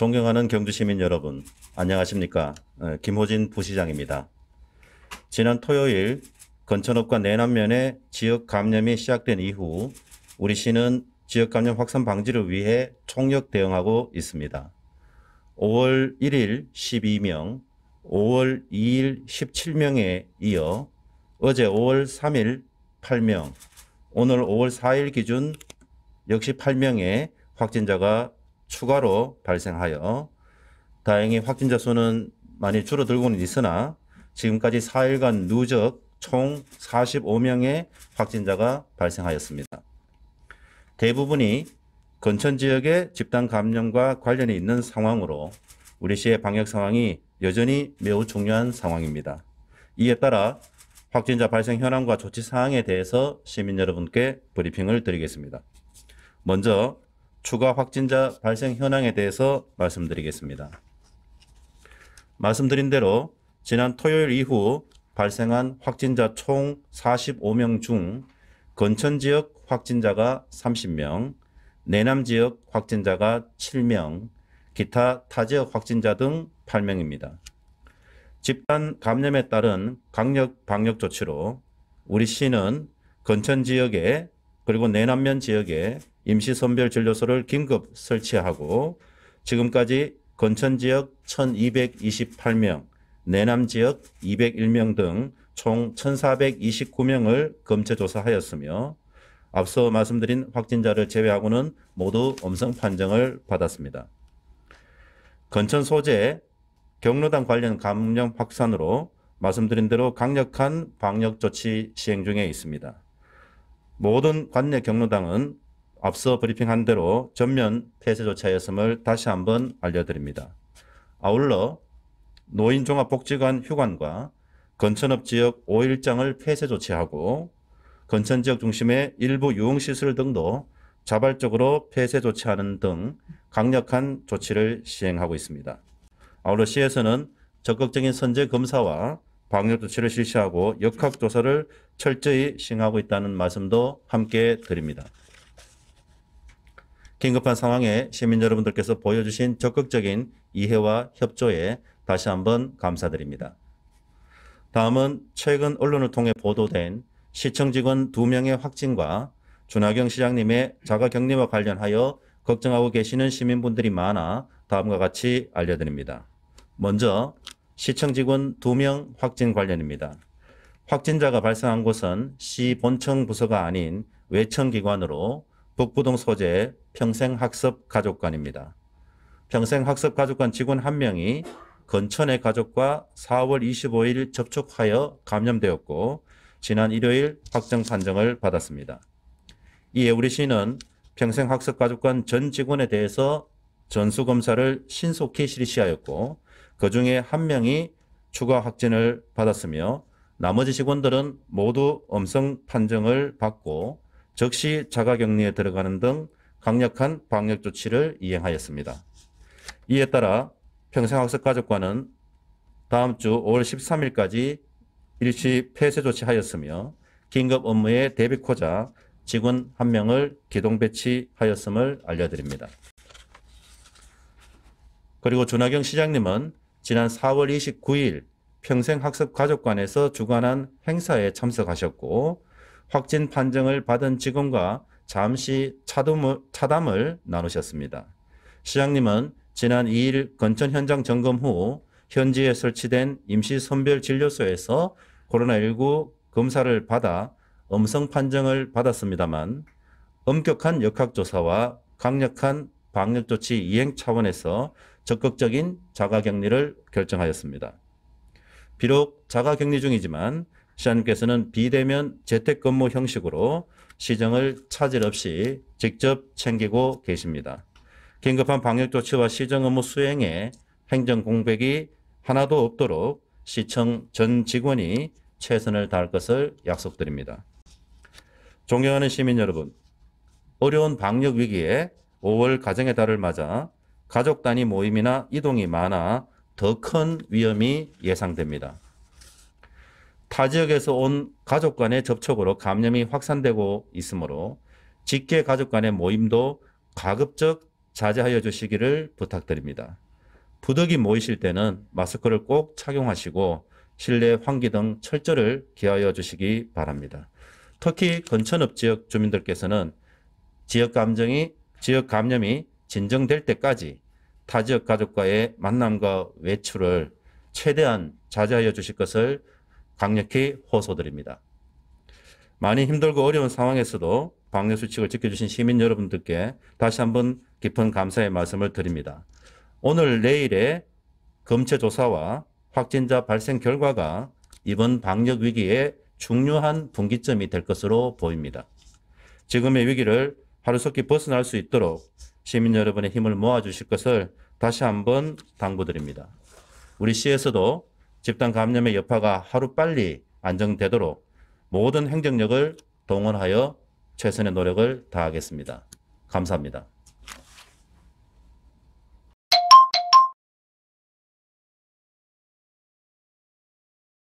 존경하는 경주시민 여러분, 안녕하십니까. 어, 김호진 부시장입니다. 지난 토요일 건천읍과 내남면에 지역 감염이 시작된 이후 우리 시는 지역 감염 확산 방지를 위해 총력 대응하고 있습니다. 5월 1일 12명, 5월 2일 17명에 이어 어제 5월 3일 8명, 오늘 5월 4일 기준 역시 8명의 확진자가 추가로 발생하여 다행히 확진자 수는 많이 줄어들고는 있으나 지금까지 4일간 누적 총 45명의 확진자가 발생하였습니다. 대부분이 건천 지역의 집단 감염과 관련이 있는 상황으로 우리 시의 방역 상황이 여전히 매우 중요한 상황입니다. 이에 따라 확진자 발생 현황과 조치 사항에 대해서 시민 여러분께 브리핑을 드리겠습니다. 먼저 추가 확진자 발생 현황에 대해서 말씀드리겠습니다. 말씀드린 대로 지난 토요일 이후 발생한 확진자 총 45명 중 건천 지역 확진자가 30명, 내남 지역 확진자가 7명, 기타 타 지역 확진자 등 8명입니다. 집단 감염에 따른 강력 방역 조치로 우리 시는 건천 지역에 그리고 내남면 지역에 임시선별진료소를 긴급 설치하고 지금까지 건천지역 1228명, 내남지역 201명 등 총 1429명을 검체 조사하였으며 앞서 말씀드린 확진자를 제외하고는 모두 음성 판정을 받았습니다. 건천 소재 경로당 관련 감염 확산으로 말씀드린 대로 강력한 방역 조치 시행 중에 있습니다. 모든 관내 경로당은 앞서 브리핑한 대로 전면 폐쇄 조치하였음을 다시 한번 알려드립니다. 아울러 노인종합복지관 휴관과 건천읍 지역 5일장을 폐쇄 조치하고 건천 지역 중심의 일부 유흥시설 등도 자발적으로 폐쇄 조치하는 등 강력한 조치를 시행하고 있습니다. 아울러 시에서는 적극적인 선제 검사와 방역 조치를 실시하고 역학 조사를 철저히 시행하고 있다는 말씀도 함께 드립니다. 긴급한 상황에 시민 여러분들께서 보여주신 적극적인 이해와 협조에 다시 한번 감사드립니다. 다음은 최근 언론을 통해 보도된 시청 직원 2명의 확진과 준하경 시장님의 자가 격리와 관련하여 걱정하고 계시는 시민분들이 많아 다음과 같이 알려드립니다. 먼저 시청 직원 2명 확진 관련입니다. 확진자가 발생한 곳은 시 본청 부서가 아닌 외청기관으로 북부동 소재 평생학습가족관입니다. 평생학습가족관 직원 1명이 건천의 가족과 4월 25일 접촉하여 감염되었고 지난 일요일 확정 판정을 받았습니다. 이에 우리 시는 평생학습가족관 전 직원에 대해서 전수검사를 신속히 실시하였고 그 중에 한 명이 추가 확진을 받았으며 나머지 직원들은 모두 음성 판정을 받고 즉시 자가격리에 들어가는 등 강력한 방역 조치를 이행하였습니다. 이에 따라 평생학습가족과는 다음 주 5월 13일까지 일시 폐쇄 조치하였으며 긴급 업무에 대비코자 직원 1명을 기동 배치하였음을 알려드립니다. 그리고 조나경 시장님은 지난 4월 29일 평생학습가족관에서 주관한 행사에 참석하셨고 확진 판정을 받은 직원과 잠시 차담을, 차담을 나누셨습니다. 시장님은 지난 2일 건천 현장 점검 후 현지에 설치된 임시선별진료소에서 코로나19 검사를 받아 음성 판정을 받았습니다만 엄격한 역학조사와 강력한 방역조치 이행 차원에서 적극적인 자가격리를 결정하였습니다. 비록 자가격리 중이지만 시장님께서는 비대면 재택근무 형식으로 시정을 차질 없이 직접 챙기고 계십니다. 긴급한 방역조치와 시정 업무 수행에 행정 공백이 하나도 없도록 시청 전 직원이 최선을 다할 것을 약속드립니다. 존경하는 시민 여러분, 어려운 방역 위기에 5월 가정의 달을 맞아 가족 단위 모임이나 이동이 많아 더 큰 위험이 예상됩니다. 타 지역에서 온 가족 간의 접촉으로 감염이 확산되고 있으므로 직계 가족 간의 모임도 가급적 자제하여 주시기를 부탁드립니다. 부득이 모이실 때는 마스크를 꼭 착용하시고 실내 환기 등 철저를 기하여 주시기 바랍니다. 특히 근천읍 지역 주민들께서는 지역 감정이 지역 감염이 진정될 때까지 타 지역 가족과의 만남과 외출을 최대한 자제하여 주실 것을 강력히 호소드립니다. 많이 힘들고 어려운 상황에서도 방역 수칙을 지켜주신 시민 여러분들께 다시 한번 깊은 감사의 말씀을 드립니다. 오늘 내일의 검체 조사와 확진자 발생 결과가 이번 방역 위기에 중요한 분기점이 될 것으로 보입니다. 지금의 위기를 하루속히 벗어날 수 있도록 시민 여러분의 힘을 모아주실 것을 다시 한번 당부드립니다. 우리 시에서도 집단 감염의 여파가 하루빨리 안정되도록 모든 행정력을 동원하여 최선의 노력을 다하겠습니다. 감사합니다.